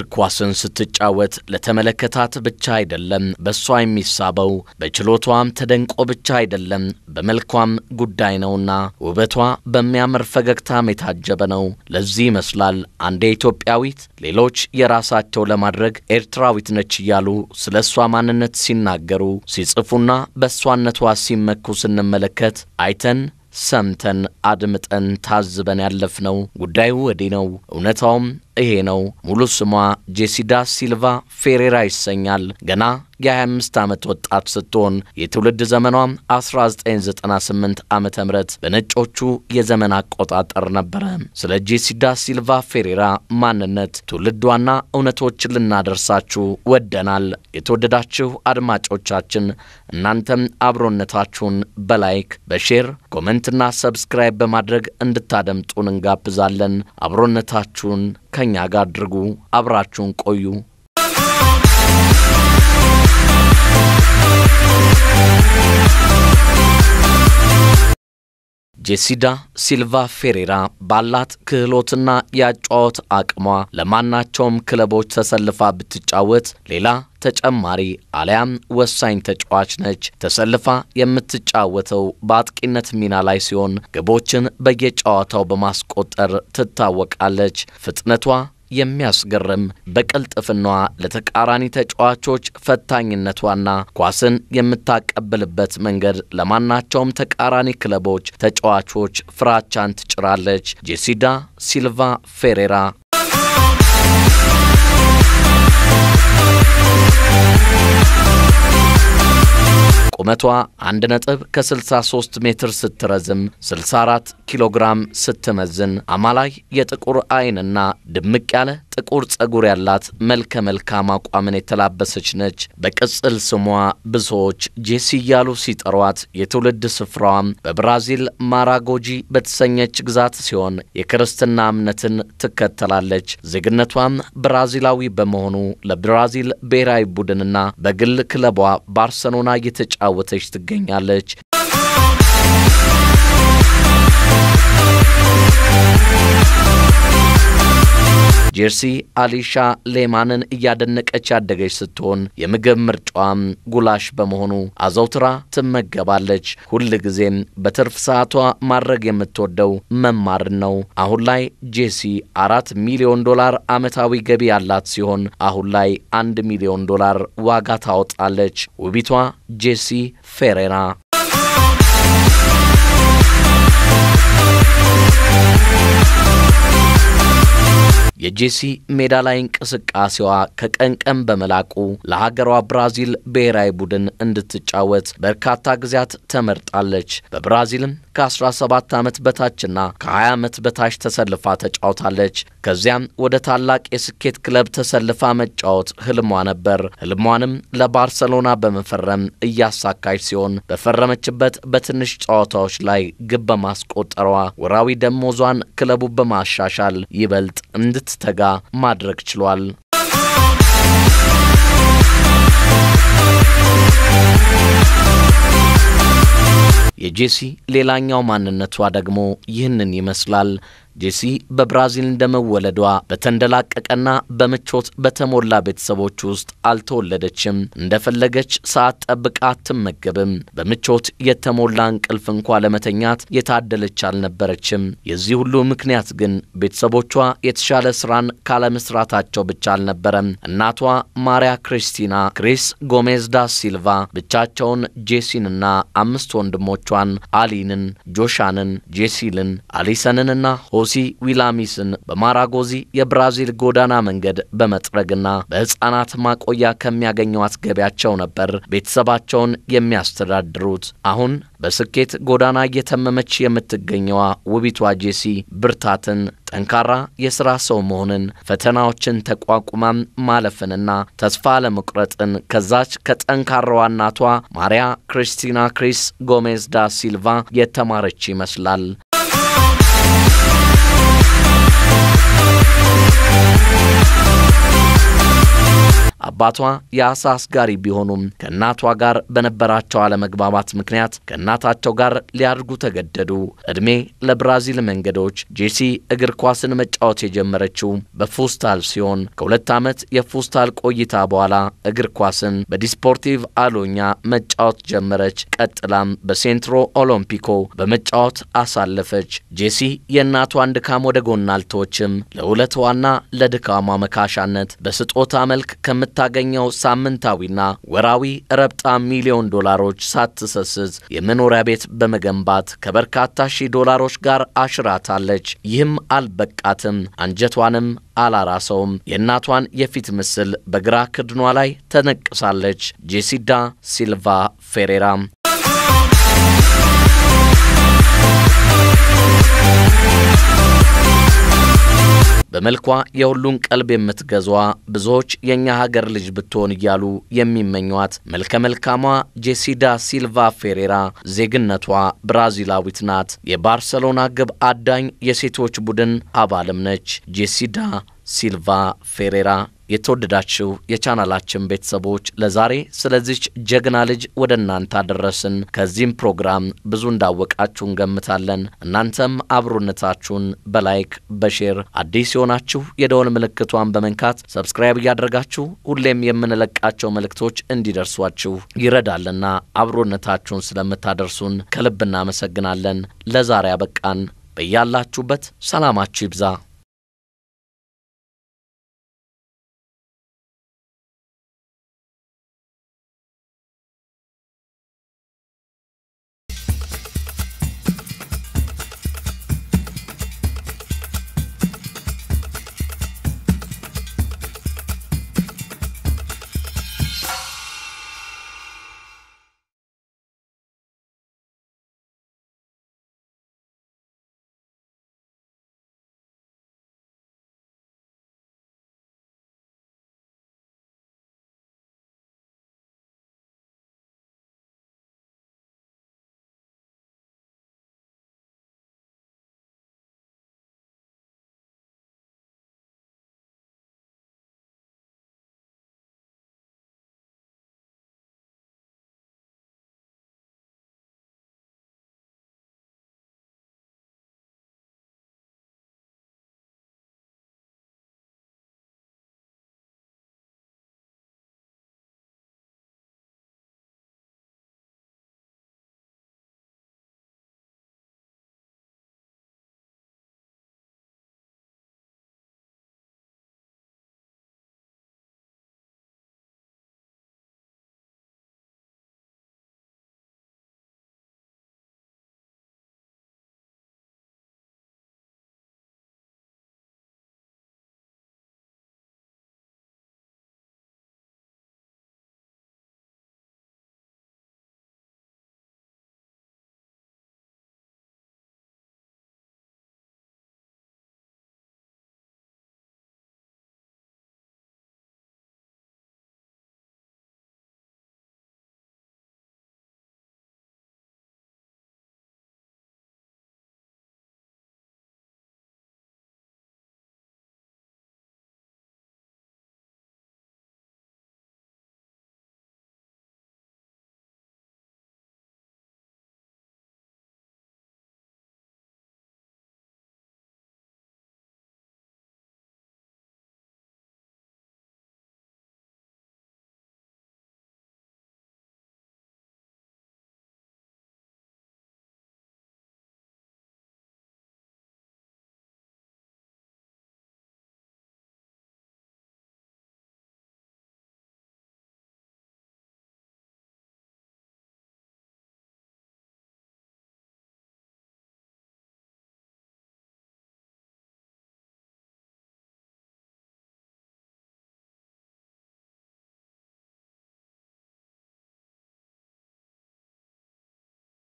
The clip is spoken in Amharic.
እግር ኳስን ስትጫወት ለተመለከታት ብቻ አይደለም በእሷ የሚሳበው፣ በችሎቷም ተደንቆ ብቻ አይደለም በመልኳም ጉዳይ ነውና ውበቷ በሚያምር ፈገግታም የታጀበ ነው። ለዚህ ይመስላል አንዴ ኢትዮጵያዊት ሌሎች የራሳቸው ለማድረግ ኤርትራዊት ነች እያሉ ስለ እሷ ማንነት ሲናገሩ ሲጽፉና በእሷነቷ ሲመኩ ስንመለከት አይተን ሰምተን አድምጠን ታዝበን ያለፍነው ጉዳዩ ወዲህ ነው። እውነታውም ይሄ ነው። ሙሉ ስሟ ጄሲዳ ሲልቫ ፌሬራ ይሰኛል። ገና የ25 ዓመት ወጣት ስትሆን የትውልድ ዘመኗ 1998 ዓ ም በነጮቹ የዘመን አቆጣጠር ነበረ። ስለ ጄሲዳ ሲልቫ ፌሬራ ማንነት፣ ትውልዷና እውነቶች ልናደርሳችሁ ወደናል። የተወደዳችሁ አድማጮቻችን እናንተም አብሮነታችሁን በላይክ በሼር ኮመንትና ሰብስክራይብ በማድረግ እንድታደምጡን እንጋብዛለን። አብሮነታችሁን ከእኛ ጋር አድርጉ፣ አብራችሁን ቆዩ ጄሲዳ ሲልቫ ፌሬራ ባላት ክህሎትና የአጨዋወት አቅሟ ለማናቸውም ክለቦች ተሰልፋ ብትጫወት ሌላ ተጨማሪ አሊያም ወሳኝ ተጫዋች ነች። ተሰልፋ የምትጫወተው በአጥቂነት ሚና ላይ ሲሆን ግቦችን በየጨዋታው በማስቆጠር ትታወቃለች። ፍጥነቷ የሚያስገርም በቅልጥፍናዋ ለተቃራኒ ተጫዋቾች ፈታኝነቷና ኳስን የምታቀብልበት መንገድ ለማናቸውም ተቃራኒ ክለቦች ተጫዋቾች ፍራቻን ትጭራለች። ጄሲዳ ሲልቫ ፌሬራ ቁመቷ 1 ነጥብ ከ63 ሜትር ስትረዝም 64 ኪሎ ግራም ስትመዝን አማላይ የጥቁር አይንና ድምቅ ያለ ጥቁር ጸጉር ያላት መልከ መልካም አቋምን የተላበሰች ነች። በቅጽል ስሟ ብዙዎች ጄሲ እያሉ ሲጠሯት የትውልድ ስፍራዋም በብራዚል ማራጎጂ በተሰኘች ግዛት ሲሆን የክርስትና እምነትን ትከተላለች። ዜግነቷም ብራዚላዊ በመሆኑ ለብራዚል ብሔራዊ ቡድንና በግል ክለቧ ባርሰሎና እየተጫወተች ትገኛለች። ጄርሲ አሊሻ ሌማንን እያደነቀች ያደገች ስትሆን የምግብ ምርጫዋም ጉላሽ በመሆኑ አዘውትራ ትመገባለች። ሁል ጊዜም በትርፍ ሰዓቷ ማድረግ የምትወደው መማርን ነው። አሁን ላይ ጄሲ አራት ሚሊዮን ዶላር ዓመታዊ ገቢ ያላት ሲሆን አሁን ላይ አንድ ሚሊዮን ዶላር ዋጋ ታወጣለች። ውቢቷ ጄሲ ፌሬራ የጄሲ ሜዳ ላይ እንቅስቃሴዋ ከቀን ቀን በመላቁ ለሀገሯ ብራዚል ብሔራዊ ቡድን እንድትጫወት በርካታ ጊዜያት ተመርጣለች። በብራዚልም ከ17 ዓመት በታችና ከ20 ዓመት በታች ተሰልፋ ተጫውታለች። ከዚያም ወደ ታላቅ የስኬት ክለብ ተሰልፋ መጫወት ህልሟ ነበር። ህልሟንም ለባርሰሎና በመፈረም እያሳካች ሲሆን በፈረመችበት በትንሽ ጨዋታዎች ላይ ግብ በማስቆጠሯ ወራዊ ደሞዟን ክለቡ በማሻሻል ይበልጥ እንድት እንድትተጋ ማድረግ ችሏል። የጄሲ ሌላኛው ማንነቷ ደግሞ ይህንን ይመስላል። ጄሲ በብራዚል እንደመወለዷ በተንደላቀቀና በምቾት በተሞላ ቤተሰቦች ውስጥ አልተወለደችም። እንደፈለገች ሰዓት ጠብቃ አትመገብም። በምቾት የተሞላ እንቅልፍ እንኳ ለመተኛት የታደለች አልነበረችም። የዚህ ሁሉ ምክንያት ግን ቤተሰቦቿ የተሻለ ስራን ካለመስራታቸው ብቻ አልነበረም። እናቷ ማሪያ ክሪስቲና ክሪስ ጎሜዝ ዳ ሲልቫ ብቻቸውን ጄሲንና አምስት ወንድሞቿን አሊንን፣ ጆሻንን፣ ጄሲልን፣ አሊሰንንና ሆስ ሉሲ ዊላሚስን በማራጎዚ የብራዚል ጎዳና መንገድ በመጥረግና በሕፃናት ማቆያ ከሚያገኘዋት ገቢያቸው ነበር ቤተሰባቸውን የሚያስተዳድሩት። አሁን በስኬት ጎዳና እየተመመች የምትገኘዋ ውቢቷ ጄሲ ብርታትን፣ ጠንካራ የሥራ ሰው መሆንን፣ ፈተናዎችን ተቋቁማም ማለፍንና ተስፋ ለመቁረጥን ከዛች ከጠንካራዋ እናቷ ማሪያ ክሪስቲና ክሪስ ጎሜዝ ዳ ሲልቫ የተማረች ይመስላል። አባቷ የአሳ አስጋሪ ቢሆኑም ከእናቷ ጋር በነበራቸው አለመግባባት ምክንያት ከእናታቸው ጋር ሊያድጉ ተገደዱ። ዕድሜ ለብራዚል መንገዶች ጄሲ እግር ኳስን መጫወት የጀመረችው በፉስታል ሲሆን ከሁለት ዓመት የፉስታል ቆይታ በኋላ እግር ኳስን በዲስፖርቲቭ አሎኛ መጫወት ጀመረች። ቀጥላም በሴንትሮ ኦሎምፒኮ በመጫወት አሳለፈች። ጄሲ የእናቷን ድካም ወደ ጎን አልተወችም። ዋና ለድካሟ መካሻነት በስጦታ መልክ ከምት የምታገኘው ሳምንታዊና ወራዊ ረብጣ ሚሊዮን ዶላሮች ሳትሰስዝ የመኖሪያ ቤት በመገንባት ከበርካታ ሺህ ዶላሮች ጋር አሽራታለች። ይህም አልበቃትም፣ አንጀቷንም አላራሰውም። የእናቷን የፊት ምስል በግራ ክድኗ ላይ ተነቅሳለች። ጄሲዳ ሲልቫ ፌሬራ በመልኳ የሁሉን ቀልብ የምትገዟ ብዙዎች የእኛ ሀገር ልጅ ብትሆን እያሉ የሚመኟት መልከ መልካሟ ጄሲዳ ሲልቫ ፌሬራ ዜግነቷ ብራዚላዊት ናት። የባርሰሎና ግብ አዳኝ የሴቶች ቡድን አባልም ነች። ጄሲዳ ሲልቫ ፌሬራ የተወደዳችሁ የቻናላችን ቤተሰቦች ለዛሬ ስለዚች ጀግና ልጅ ወደ እናንተ አደረስን። ከዚህም ፕሮግራም ብዙ እንዳወቃችሁ እንገምታለን። እናንተም አብሮነታችሁን በላይክ በሼር አዲስ የሆናችሁ የደወል ምልክቷን በመንካት ሰብስክራይብ እያደረጋችሁ ሁሌም የምንለቃቸው መልእክቶች እንዲደርሷችሁ ይረዳልና አብሮነታችሁን ስለምታደርሱን ከልብ እናመሰግናለን። ለዛሬ አበቃን። በያላችሁበት ሰላማችሁ ይብዛ።